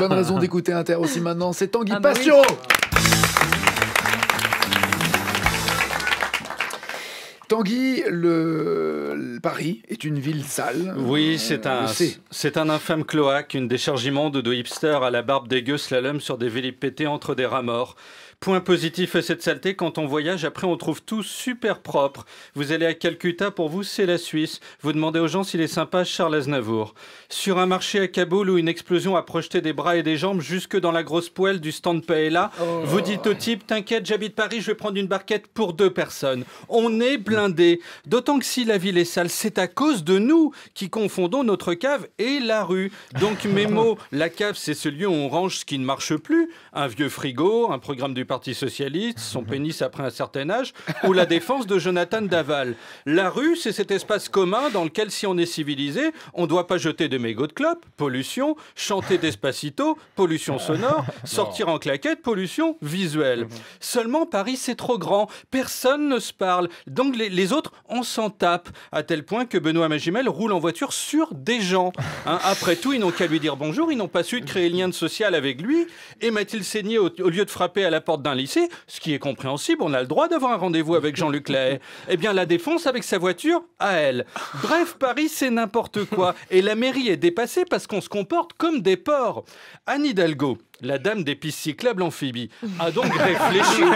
bonne raison d'écouter Inter aussi maintenant. C'est Tanguy ah bah Passion. Tanguy, le... Paris est une ville sale. Oui, c'est euh, un, c'est un infâme cloaque, une déchargement de de hipsters à la barbe dégueu slalom sur des villes pétées entre des rats morts. Point positif à cette saleté, quand on voyage, après on trouve tout super propre. Vous allez à Calcutta, pour vous c'est la Suisse. Vous demandez aux gens s'il est sympa Charles Aznavour. Sur un marché à Kaboul où une explosion a projeté des bras et des jambes jusque dans la grosse poêle du stand Paella, oh. vous dites au type T'inquiète, j'habite Paris, je vais prendre une barquette pour deux personnes. On est blindé D'autant que si la ville est sale, c'est à cause de nous qui confondons notre cave et la rue. Donc mes mots, la cave, c'est ce lieu où on range ce qui ne marche plus, un vieux frigo, un programme du Parti socialiste, son pénis après un certain âge, ou la défense de Jonathan Daval. La rue, c'est cet espace commun dans lequel, si on est civilisé, on ne doit pas jeter de mégots de clope, pollution, chanter d'espacito, pollution sonore, sortir en claquette, pollution visuelle. Seulement, Paris, c'est trop grand. Personne ne se parle. Donc les, les autres, on s'en tape, à tel point que Benoît Magimel roule en voiture sur des gens. Hein. après tout, ils n'ont qu'à lui dire bonjour, ils n'ont pas su créer créer lien de social avec lui. Et Mathilde il au, au, lieu de frapper à la porte d'un lycée, ce qui est compréhensible, on a le droit d'avoir un rendez-vous avec Jean-Luc Lahaye, eh bien la défense avec sa voiture à elle. Bref, Paris, c'est n'importe quoi. Et la mairie est dépassée parce qu'on se comporte comme des porcs. Anne Hidalgo la dame des pistes cyclables amphibie, a donc réfléchi,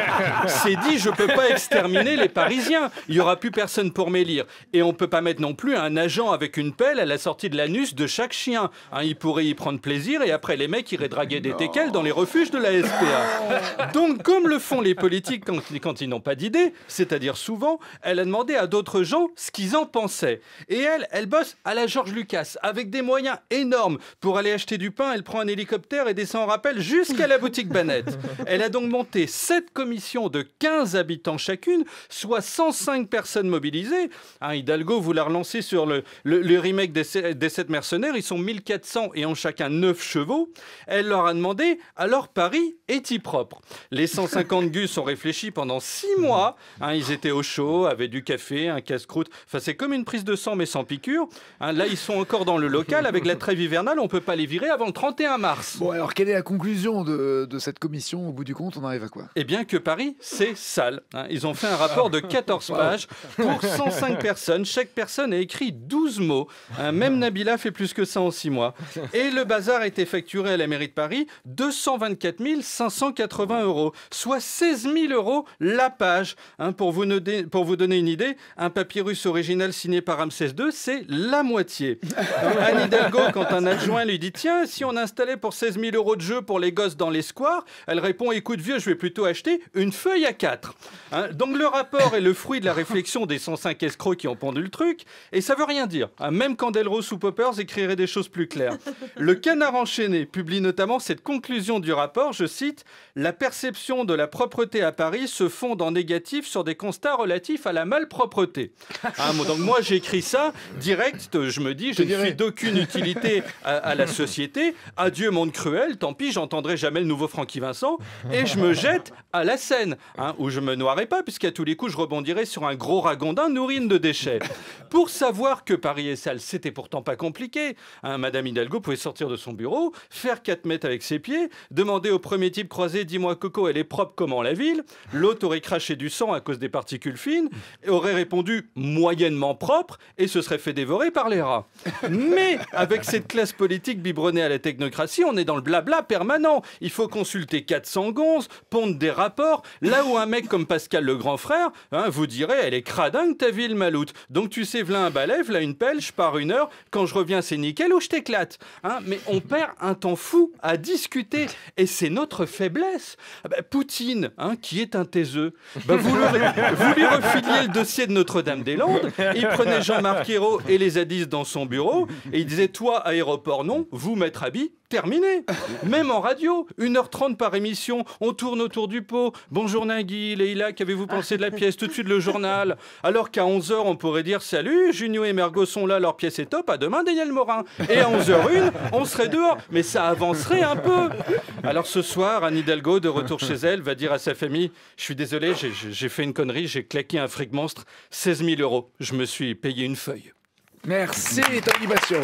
s'est dit je peux pas exterminer les Parisiens, il y aura plus personne pour m'élire. Et on peut pas mettre non plus un agent avec une pelle à la sortie de l'anus de chaque chien. Hein, il pourrait y prendre plaisir et après les mecs iraient draguer des teckels dans les refuges de la SPA. Donc comme le font les politiques quand, quand ils n'ont pas d'idée, c'est-à-dire souvent, elle a demandé à d'autres gens ce qu'ils en pensaient. Et elle, elle bosse à la George Lucas avec des moyens énormes pour aller acheter du pain, elle prend un hélicoptère et descend en rappel jusqu'à la boutique Banette. Elle a donc monté 7 commissions de 15 habitants chacune, soit 105 personnes mobilisées. Hein, Hidalgo voulait relancer sur le, remake des, des 7 mercenaires. Ils sont 1400 et ont chacun 9 chevaux. Elle leur a demandé alors Paris est il propre Les 150 gus ont réfléchi pendant 6 mois. Hein, ils étaient au chaud, avaient du café, un casse-croûte. Enfin, c'est comme une prise de sang mais sans piqûre. Hein, là, ils sont encore dans le local. Avec la trêve hivernale, on ne peut pas les virer avant le 31 mars. Bon, alors quelle est la conclusion de, cette commission, au bout du compte, on arrive à quoi Eh bien que Paris, c'est sale. Hein. Ils ont fait un rapport de 14 pages pour 105 personnes. Chaque personne a écrit 12 mots. Hein, même Nabila fait plus que ça en 6 mois. Et le bazar a été facturé à la mairie de Paris 224 580 euros, soit 16 000 euros la page. Hein, pour, vous pour vous donner une idée, un papyrus original signé par Ramsès II, c'est la moitié. Anne Hidalgo, quand un adjoint lui dit Tiens, si on installait pour 16 000 euros de jeu pour les gosses dans les squares, elle répond Écoute, vieux, je vais plutôt acheter une feuille à 4. Hein, donc le rapport est le fruit de la réflexion des 105 escrocs qui ont pendu le truc, et ça veut rien dire. Hein, même Candelrose ou Poppers écrirait des choses plus claires. Le canard enchaîné publie notamment cette conclusion du rapport je cite, La perception de la propreté à Paris se fonde en négatif sur des constats relatifs à la malpropreté. Hein, donc moi j'écris ça direct, je me dis, je, ne suis d'aucune utilité à, la société. Adieu monde cruel, tant pis, j'entendrai jamais le nouveau Francky Vincent, et je me jette à la Seine, où je me noierai pas, puisqu'à tous les coups, je rebondirai sur un gros ragondin nourrine de déchets. Pour savoir que Paris est sale, c'était pourtant pas compliqué. Hein. Madame Hidalgo pouvait sortir de son bureau, faire 4 mètres avec ses pieds, demander au premier type croisé, dis-moi Coco, elle est propre comment la ville L'autre aurait craché du sang à cause des particules fines, aurait répondu moyennement propre, et se serait fait dévorer par les rats. Mais avec cette classe politique biberonnée à la technocratie, on est dans le blabla permanent Maintenant, Il faut consulter 411, pondre des rapports. Là où un mec comme Pascal le grand frère hein, vous dirait elle est cradingue ta ville maloute. Donc tu sais, v'là un balai, v'là une pelle, je une heure. Quand je reviens, c'est nickel ou je t'éclate. Hein. mais on perd un temps fou à discuter et c'est notre faiblesse. Ah bah, Poutine, hein, qui est un taiseux, bah, vous, le, lui refiliez le dossier de Notre-Dame-des-Landes. Il prenait Jean-Marc Ayrault et les ADIS dans son bureau et il disait Toi, aéroport non, vous, maître habit, terminé. Même en radio, 1h30 par émission, on tourne autour du pot. Bonjour Nagui, Leïla, qu'avez-vous pensé de la pièce Tout de suite le journal. Alors qu'à 11h, on pourrait dire salut, Junio et Mergo sont là, leur pièce est top, à demain Daniel Morin. Et à 11h01, on serait dehors, mais ça avancerait un peu. Alors ce soir, Anne Hidalgo, de retour chez elle, va dire à sa famille Je suis désolé, j'ai fait une connerie, j'ai claqué un fric monstre, 16 000 euros. Je me suis payé une feuille. Merci, Tony